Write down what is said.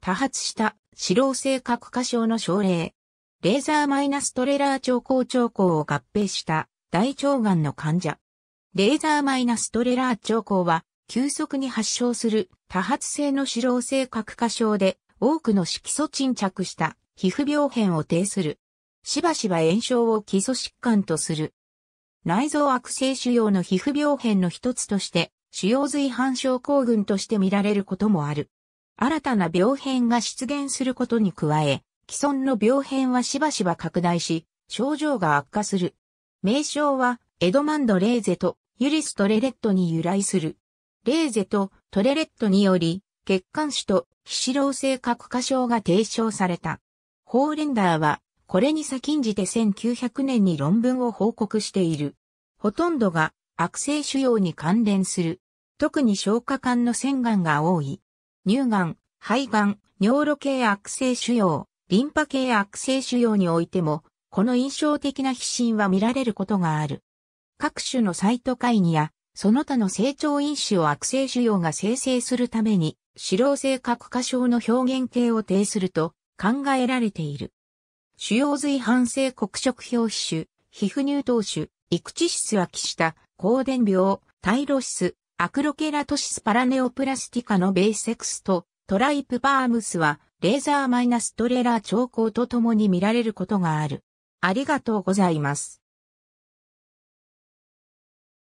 多発した死老性核化症の症例、レーザーマイナストレラー兆候兆候を合併した大腸がんの患者。レーザーマイナストレラー兆候は急速に発症する多発性の死老性核化症で多くの色素沈着した皮膚病変を呈する。しばしば炎症を基礎疾患とする。内臓悪性腫瘍の皮膚病変の一つとして、腫瘍髄反症候群として見られることもある。新たな病変が出現することに加え、既存の病変はしばしば拡大し、症状が悪化する。名称は、エドマンド・レーゼとユリス・トレレットに由来する。レーゼとトレレットにより、血管腫と皮脂漏性核化症が提唱された。ホーレンダーは、これに先んじて1900年に論文を報告している。ほとんどが悪性腫瘍に関連する。特に消化管の腺癌が多い。乳がん、肺がん、尿路系悪性腫瘍、リンパ系悪性腫瘍においても、この印象的な皮疹は見られることがある。各種のサイトカインや、その他の成長因子を悪性腫瘍が生成するために、脂漏性核化症の表現形を呈すると考えられている。腫瘍髄反性黒色表皮腫、皮膚乳頭腫、育児質は起した、抗電病、タイロアクロケラトシスパラネオプラスティカのベイセクスとトライプパームスはレーザーマイナストレラー兆候とともに見られることがある。ありがとうございます。